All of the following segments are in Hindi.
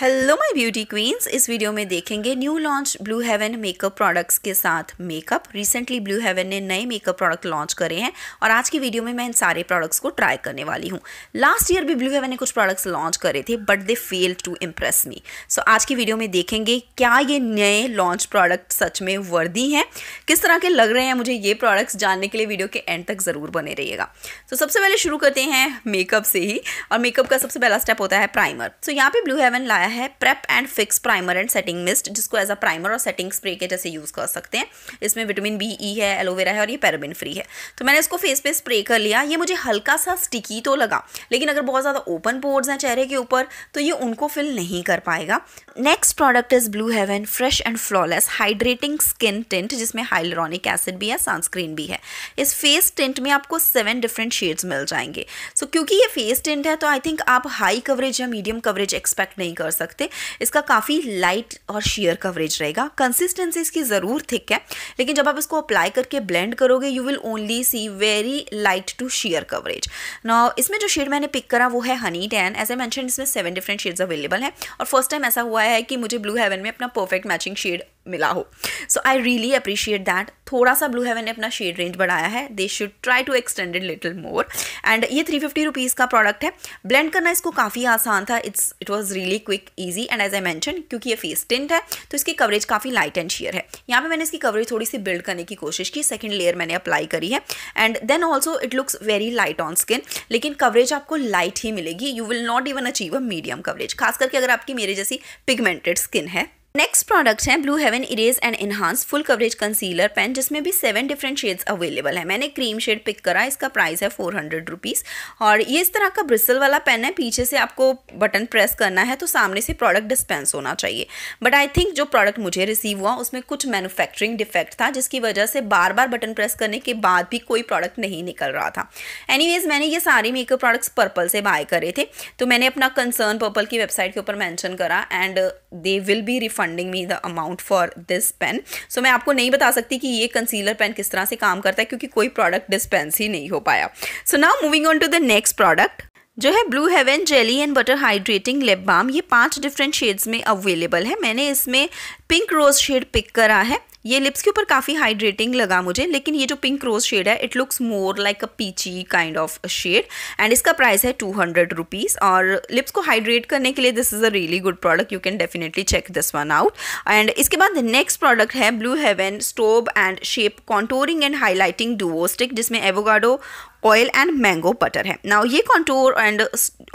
हेलो माय ब्यूटी क्वींस इस वीडियो में देखेंगे new launch Blue Heaven makeup products के साथ मेकअप रिसेंटली ब्लू हेवन ने नए मेकअप प्रोडक्ट लॉन्च करे हैं और आज की वीडियो में मैं इन सारे प्रोडक्ट्स को ट्राई करने वाली हूँ लास्ट ईयर भी ब्लू हेवन ने कुछ प्रोडक्ट्स लॉन्च करे थे but they fail to impress me so आज की वीडियो में देखेंगे क्या ये नए लॉन्च प्रोडक्ट सच में वर्दी हैं किस तरह के लग रहे हैं मुझे ये प्रोडक्ट्स जानने के लिए वीडियो के एंड तक ज़रूर बने रहिएगा तो so, सबसे पहले शुरू करते हैं मेकअप से ही और मेकअप का सबसे पहला स्टेप होता है प्राइमर सो so, यहाँ पर ब्लू हेवन लाया है prep and fix primer and setting mist जिसको एज अ प्राइमर और सेटिंग स्प्रे के जैसे यूज़ कर सकते हैं इसमें विटामिन बी ई है एलोवेरा है और ये पैराबिन फ्री है तो मैंने इसको फेस पे स्प्रे कर लिया ये मुझे हल्का सा स्टिकी तो लगा लेकिन अगर बहुत ज़्यादा ओपन पोर्ड्स हैं चेहरे के ऊपर तो ये उनको फिल नहीं कर पाएगा next product is Blue Heaven fresh and flawless hydrating skin tint जिसमें हाइलरॉनिक एसिड भी है सनस्क्रीन भी है इस फेस टिंट में आपको सेवन डिफरेंट शेड्स मिल जाएंगे सो so, क्योंकि ये फेस टिंट है तो आई थिंक आप हाई कवरेज या मीडियम कवरेज एक्सपेक्ट नहीं कर सकते इसका काफ़ी लाइट और शेयर कवरेज रहेगा कंसिस्टेंसी इसकी ज़रूर थिक है लेकिन जब आप इसको अप्लाई करके ब्लेंड करोगे you will only see very light to sheer coverage ना इसमें जो शेड मैंने पिक करा वो है honey tan as a mention इसमें सेवन डिफरेंट शेड्स अवेलेबल हैं और फर्स्ट टाइम ऐसा हुआ है कि मुझे ब्लू हेवन में अपना परफेक्ट मैचिंग शेड मिला हो so I really appreciate that थोड़ा सा ब्लू हेवन ने अपना शेड रेंज बढ़ाया है they should try to extend little more and ये थ्री फिफ्टी रुपीज़ का प्रोडक्ट है ब्लेंड करना इसको काफ़ी आसान था it's it was really quick easy and as I mention क्योंकि ये फेस टिंट है तो इसकी कवरेज काफ़ी लाइट एंड शेयर है यहाँ पर मैंने इसकी कवरेज थोड़ी सी बिल्ड करने की कोशिश की सेकेंड लेयर मैंने अप्लाई करी है and then also it looks very light on skin लेकिन कवरेज आपको लाइट ही मिलेगी you will not even achieve a medium coverage खास करके अगर आपकी मेरे जैसी पिगमेंटेड स्किन है नेक्स्ट प्रोडक्ट है Blue Heaven erase and enhance full coverage concealer pen जिसमें भी सेवन डिफरेंट शेड्स अवेलेबल है मैंने क्रीम शेड पिक करा इसका प्राइस है फोर हंड्रेड रुपीज़ और ये इस तरह का ब्रिसल वाला पेन है पीछे से आपको बटन प्रेस करना है तो सामने से प्रोडक्ट डिस्पेंस होना चाहिए बट आई थिंक जो प्रोडक्ट मुझे रिसीव हुआ उसमें कुछ मैनुफैक्चरिंग डिफेक्ट था जिसकी वजह से बार बार बटन प्रेस करने के बाद भी कोई प्रोडक्ट नहीं निकल रहा था एनी मैंने ये सारे मेकअप प्रोडक्ट्स पर्पल से बाय करे थे तो मैंने अपना कंसर्न पर्पल की वेबसाइट के ऊपर मैंशन करा and they will be refund funding me the amount for this pen so मैं आपको नहीं बता सकती कि ये कंसीलर पेन किस तरह से काम करता है क्योंकि कोई प्रोडक्ट डिस्पेंस ही नहीं हो पाया so now moving on to the next product जो है Blue Heaven jelly and butter hydrating lip balm ये पांच डिफरेंट शेड्स में अवेलेबल है मैंने इसमें पिंक रोज़ शेड पिक करा है ये लिप्स के ऊपर काफ़ी हाइड्रेटिंग लगा मुझे लेकिन ये जो पिंक रोज शेड है it looks more like a peachy kind of shade and इसका प्राइस है टू हंड्रेड रुपीज़ और लिप्स को हाइड्रेट करने के लिए this is a really good product you can definitely check this one out and इसके बाद नेक्स्ट प्रोडक्ट है Blue Heaven strobe and shape contouring and highlighting duo stick जिसमें avocado oil and mango butter है नाउ ये कॉन्टोर एंड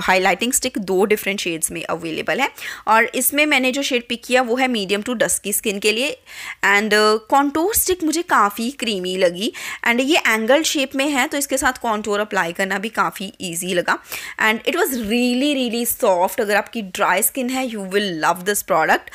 हाईलाइटिंग स्टिक दो डिफरेंट शेड्स में अवेलेबल है और इसमें मैंने जो शेड पिक किया वो है मीडियम टू डस्की स्किन के लिए एंड कॉन्टोर स्टिक uh, मुझे काफ़ी क्रीमी लगी एंड ये एंगल शेप में है तो इसके साथ कॉन्टोर अप्लाई करना भी काफ़ी ईजी लगा and it was really really soft अगर आपकी ड्राई स्किन है you will love this product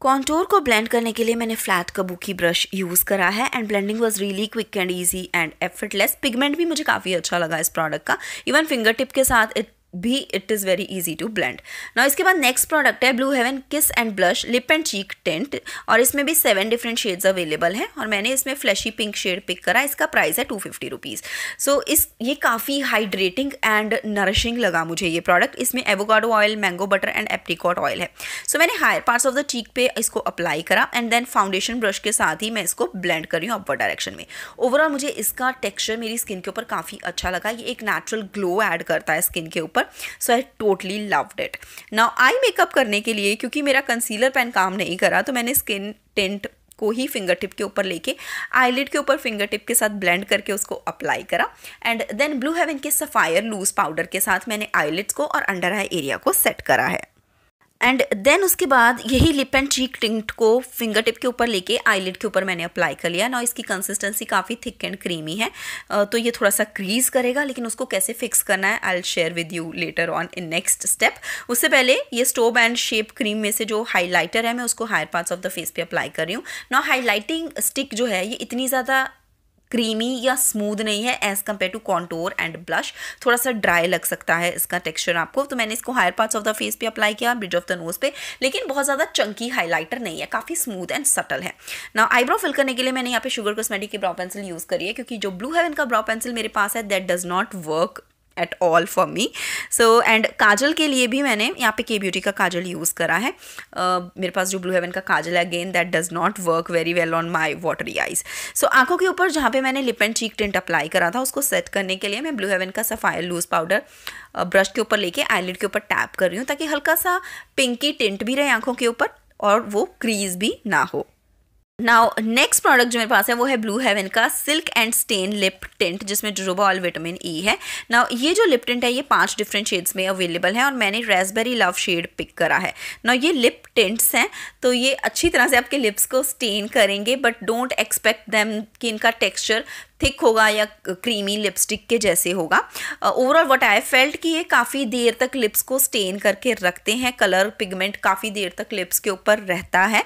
contour को ब्लेंड करने के लिए मैंने फ्लैट कबूकी ब्रश यूज़ करा है and blending was really quick and easy and effortless pigment भी मुझे काफ़ी अच्छा लगा इस प्रोडक्ट का इवन फिंगर टिप के साथ इट भी it is very easy to blend ना इसके बाद नेक्स्ट प्रोडक्ट है Blue Heaven kiss and blush lip and cheek tint और इसमें भी सेवन डिफरेंट शेड्स अवेलेबल हैं और मैंने इसमें फ्लैशी पिंक शेड पिक करा इसका प्राइस है टू फिफ्टी रुपीज़ सो इस ये काफ़ी हाइड्रेटिंग एंड नरिशिंग लगा मुझे ये प्रोडक्ट इसमें avocado oil mango butter and apricot oil है सो so, मैंने higher parts of the cheek पे इसको अप्लाई करा एंड देन फाउंडेशन ब्रश के साथ ही मैं इसको ब्लेंड कर रही हूँ अपवर डायरेक्शन में ओवरऑल मुझे इसका टेक्स्चर मेरी स्किन के ऊपर काफ़ी अच्छा लगा ये एक नेचुरल ग्लो ऐड करता है स्किन के ऊपर so I totally loved it now I makeup करने के लिए क्योंकि मेरा कंसीलर पेन काम नहीं करा तो मैंने स्किन टेंट को ही फिंगर टिप के ऊपर लेके आईलिड के ऊपर फिंगर टिप के साथ ब्लेंड करके उसको अप्लाई करा एंड देन ब्लू हेवन के सफ़ायर लूज पाउडर के साथ मैंने आईलिड्स को और अंडर आई एरिया को सेट करा है एंड देन उसके बाद यही लिप एंड चीक टिंट को फिंगर टिप के ऊपर लेके आईलिड के ऊपर मैंने अप्लाई कर लिया ना इसकी कंसिस्टेंसी काफ़ी थिक एंड क्रीमी है तो ये थोड़ा सा क्रीज करेगा लेकिन उसको कैसे फिक्स करना है I'll share with you later on in next step उससे पहले ये स्टोब एंड शेप क्रीम में से जो हाईलाइटर है मैं उसको higher parts of the face पे अप्लाई कर रही हूँ ना हाईलाइटिंग स्टिक जो है ये इतनी ज़्यादा क्रीमी या स्मूद नहीं है as compare to contour and blush थोड़ा सा ड्राई लग सकता है इसका टेक्सचर आपको तो मैंने इसको higher parts of the face पे अप्लाई किया ब्रिज ऑफ द नोज पे लेकिन बहुत ज़्यादा चंकी हाईलाइटर नहीं है काफ़ी स्मूद एंड सटल है ना आईब्रो फिल करने के लिए मैंने यहाँ पे शुगर कॉस्मेटिक की ब्राउ पेंसिल यूज़ करी है क्योंकि जो ब्लू हेवन का ब्राउ पेंसिल मेरे पास है that does not work at all for me so and kajal के लिए भी मैंने यहाँ पे के ब्यूटी का काजल यूज़ करा है uh, मेरे पास जो ब्लू हेवन का काजल है again that does not work very well on my watery eyes so आंखों के ऊपर जहाँ पे मैंने lip and cheek tint apply करा था उसको सेट करने के लिए मैं ब्लू हेवन का सफ़ायर लूज़ पाउडर ब्रश के ऊपर लेके आईलिड के ऊपर टैप कर रही हूँ ताकि हल्का सा पिंकी टिंट भी रहे आँखों के ऊपर और वो क्रीज भी ना हो नाउ नेक्स्ट प्रोडक्ट जो मेरे पास है वो है ब्लू हेवन का silk and stain lip tint जिसमें जुरोबॉल विटामिन ई है नाउ ये जो लिप टिंट है ये पांच डिफरेंट शेड्स में अवेलेबल है और मैंने रेसबेरी लव शेड पिक करा है नाउ ये लिप टिंट्स हैं तो ये अच्छी तरह से आपके लिप्स को स्टेन करेंगे बट डोंट एक्सपेक्ट दैम कि इनका टेक्स्चर थिक होगा या क्रीमी लिपस्टिक के जैसे होगा ओवरऑल वट आई फेल्ट कि ये काफ़ी देर तक लिप्स को स्टेन करके रखते हैं कलर पिगमेंट काफ़ी देर तक लिप्स के ऊपर रहता है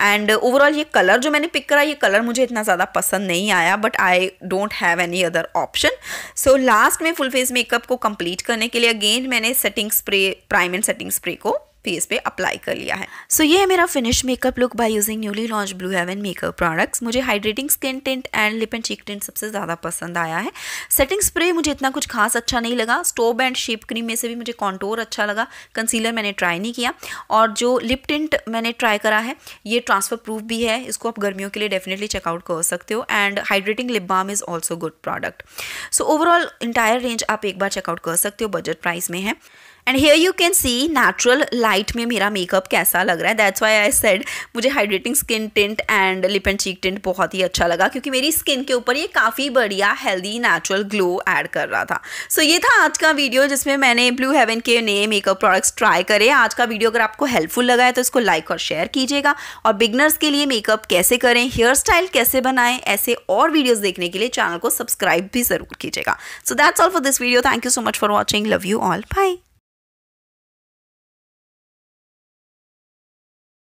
एंड ओवरऑल ये कलर जो मैंने पिक करा ये कलर मुझे इतना ज़्यादा पसंद नहीं आया but I don't have any other option so last में फुल फेस मेकअप को कम्प्लीट करने के लिए अगेन मैंने setting spray prime and setting spray को फेस पे अप्लाई कर लिया है सो so, ये है मेरा finish makeup look by using newly launch Blue Heaven makeup products मुझे hydrating skin tint and lip and cheek tint सबसे ज़्यादा पसंद आया है सेटिंग स्प्रे मुझे इतना कुछ खास अच्छा नहीं लगा स्टोब एंड शेप क्रीम में से भी मुझे कॉन्टोर अच्छा लगा कंसीलर मैंने ट्राई नहीं किया और जो लिप टेंट मैंने ट्राई करा है ये ट्रांसफर प्रूफ भी है इसको आप गर्मियों के लिए डेफिनेटली चेकआउट कर सकते हो and hydrating lip balm is also good product so overall entire range आप एक बार चेकआउट कर सकते हो बजट प्राइस में है and here you can see natural light में मेरा मेकअप कैसा लग रहा है दैट्स वाई आई सेड मुझे hydrating skin tint and lip and cheek tint बहुत ही अच्छा लगा क्योंकि मेरी स्किन के ऊपर ये काफ़ी बढ़िया हेल्दी नेचुरल ग्लो ऐड कर रहा था सो so, ये था आज का वीडियो जिसमें मैंने ब्लू हेवन के नए मेकअप प्रोडक्ट्स ट्राई करे आज का वीडियो अगर आपको हेल्पफुल लगा है तो इसको लाइक और शेयर कीजिएगा और बिगनर्स के लिए मेकअप कैसे करें हेयर स्टाइल कैसे बनाएं ऐसे और वीडियोज़ देखने के लिए चैनल को सब्सक्राइब भी ज़रूर कीजिएगा so that's all for this video thank you so much for watching love you all by